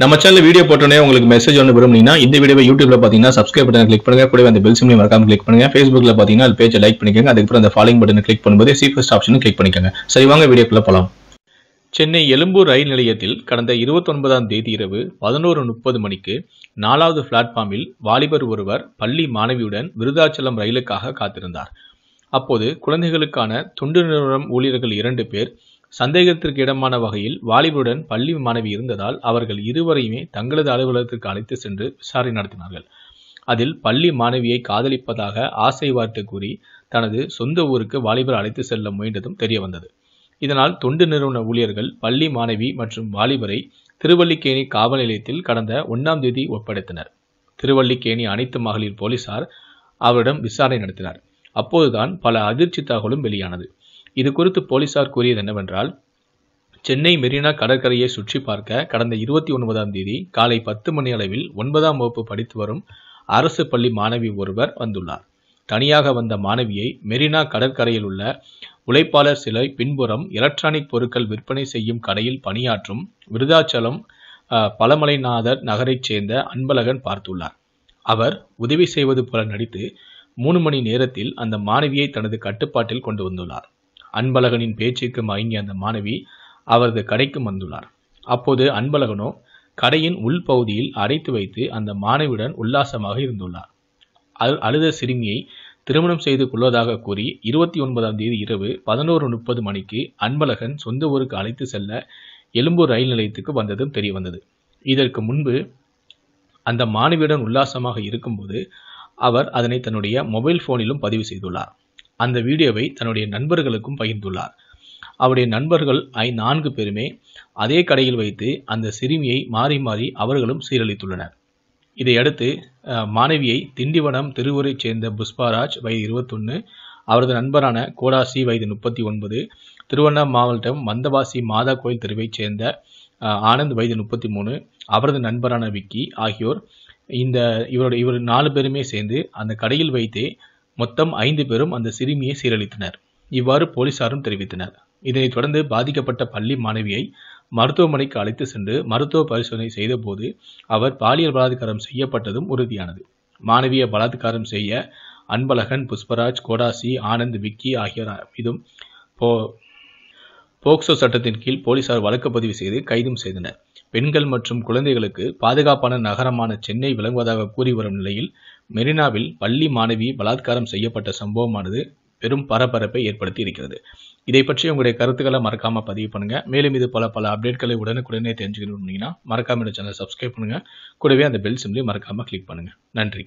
நம்ம channel video போட்டோன்னே உங்களுக்கு மெசேஜ் ஒன்று விரும்புனீங்கன்னா இந்த வீடியோ யூடியூப்ல பார்த்தீங்கன்னா சப்ஸ்கிரைப் பட்டன் கிளிக் பண்ணுங்க கூட அந்த பெல் சிம்லையும் மறக்காம கிளிக் பண்ணுங்க ஃபேஸ்புக்ல பார்த்தீங்கன்னா அது பேஜை லைக் பண்ணிக்கோங்க அதுக்கப்புறம் அந்த ஃபாலோயிங் பட்டன் கிளிக் பண்ணும்போது சீஃபஸ்ட் ஆப்ஷனும் கிளிக் பண்ணிக்கோங்க சரி வாங்க வீடியோக்குள்ள போகலாம் சென்னை எழும்பூர் ரயில் நிலையத்தில் கடந்த இருபத்தொன்பதாம் தேதி இரவு பதினோரு முப்பது மணிக்கு நாலாவது பிளாட்ஃபார்மில் வாலிபர் ஒருவர் பள்ளி மாணவியுடன் விருதாச்சலம் ரயிலுக்காக காத்திருந்தார் அப்போது குழந்தைகளுக்கான தொண்டு நிறுவனம் ஊழியர்கள் இரண்டு பேர் சந்தேகத்திற்கு இடமான வகையில் வாலிபருடன் பள்ளி மாணவி இருந்ததால் அவர்கள் இருவரையுமே தங்களது அலுவலகத்திற்கு அழைத்து சென்று விசாரணை நடத்தினார்கள் அதில் பள்ளி மாணவியை காதலிப்பதாக ஆசை வார்த்தை கூறி தனது சொந்த ஊருக்கு வாலிபர் அழைத்து செல்ல முயன்றதும் தெரிய வந்தது இதனால் தொண்டு நிறுவன ஊழியர்கள் பள்ளி மாணவி மற்றும் வாலிபரை திருவள்ளிக்கேணி காவல் நிலையத்தில் கடந்த ஒன்றாம் தேதி ஒப்படைத்தனர் திருவள்ளிக்கேணி அனைத்து மகளிர் போலீசார் அவரிடம் விசாரணை நடத்தினார் அப்போதுதான் பல அதிர்ச்சி தகவலும் வெளியானது இது குறித்து போலீசார் கூறியது என்னவென்றால் சென்னை மெரினா கடற்கரையை சுற்றி பார்க்க கடந்த இருபத்தி ஒன்பதாம் தேதி காலை பத்து மணி அளவில் ஒன்பதாம் வகுப்பு படித்து வரும் அரசு பள்ளி மாணவி ஒருவர் வந்துள்ளார் தனியாக வந்த மாணவியை மெரினா கடற்கரையில் உள்ள உழைப்பாளர் சிலை பின்புறம் எலக்ட்ரானிக் பொருட்கள் விற்பனை செய்யும் கடையில் பணியாற்றும் விருதாச்சலம் பழமலைநாதர் நகரைச் சேர்ந்த அன்பழகன் பார்த்துள்ளார் அவர் உதவி செய்வது போல நடித்து மூணு மணி நேரத்தில் அந்த மாணவியை தனது கட்டுப்பாட்டில் கொண்டு வந்துள்ளார் அன்பழகனின் பேச்சுக்கு மயங்கிய அந்த மாணவி அவரது கடைக்கு வந்துள்ளார் அப்போது அன்பழகனோ கடையின் உள்பகுதியில் அடைத்து வைத்து அந்த மாணவியுடன் உல்லாசமாக இருந்துள்ளார் அழுத சிறுமியை திருமணம் செய்து கொள்வதாக கூறி இருபத்தி ஒன்பதாம் தேதி இரவு பதினோரு முப்பது மணிக்கு அன்பழகன் சொந்த ஊருக்கு அழைத்து செல்ல எழும்பூர் ரயில் நிலையத்துக்கு வந்ததும் தெரிய வந்தது இதற்கு முன்பு அந்த மாணவியுடன் உல்லாசமாக இருக்கும்போது அவர் அதனை தன்னுடைய மொபைல் போனிலும் பதிவு செய்துள்ளார் அந்த வீடியோவை தன்னுடைய நண்பர்களுக்கும் பகிர்ந்துள்ளார் அவருடைய நண்பர்கள் ஐ நான்கு பேருமே அதே கடையில் வைத்து அந்த சிறுமியை மாறி மாறி அவர்களும் சீரழித்துள்ளனர் இதையடுத்து மாணவியை திண்டிவனம் திருவூரைச் சேர்ந்த புஷ்பாராஜ் வயது இருபத்தொன்று அவரது நண்பரான கோடாசி வயது முப்பத்தி ஒன்பது திருவண்ணாமலை மாவட்டம் மந்தவாசி மாதா கோயில் தெருவைச் சேர்ந்த ஆனந்த் வயது முப்பத்தி மூணு அவரது நண்பரான விக்கி ஆகியோர் இந்த இவருடைய இவர் நாலு பேருமே சேர்ந்து அந்த கடையில் வைத்தே மொத்தம் ஐந்து பேரும் அந்த சிறுமியை சீரழித்தனர் இவ்வாறு போலீசாரும் தெரிவித்தனர் இதனைத் தொடர்ந்து பாதிக்கப்பட்ட பள்ளி மாணவியை மருத்துவமனைக்கு அழைத்து சென்று மருத்துவ பரிசோதனை செய்தபோது அவர் பாலியல் பலாத்காரம் செய்யப்பட்டதும் உறுதியானது மாணவியை பலாத்காரம் செய்ய அன்பழகன் புஷ்பராஜ் கோடாசி ஆனந்த் விக்கி ஆகியோர் மீதும் போ போக்சோ சட்டத்தின் கீழ் போலீசார் வழக்கு பதிவு செய்து கைதும் செய்தனர் பெண்கள் மற்றும் குழந்தைகளுக்கு பாதுகாப்பான நகரமான சென்னை விளங்குவதாக கூறி வரும் நிலையில் மெரினாவில் பள்ளி மாணவி பலாத்காரம் செய்யப்பட்ட சம்பவமானது பெரும் பரபரப்பை ஏற்படுத்தி இருக்கிறது இதை பற்றி உங்களுடைய கருத்துக்களை மறக்காமல் பதிவு பண்ணுங்கள் மேலும் இது பல பல அப்டேட்களை உடனுக்குடனே அப்படின்னா மறக்காம இந்த சேனல் சப்ஸ்கிரைப் பண்ணுங்கள் கூடவே அந்த பெல் சிம்லையும் மறக்காமல் கிளிக் பண்ணுங்கள் நன்றி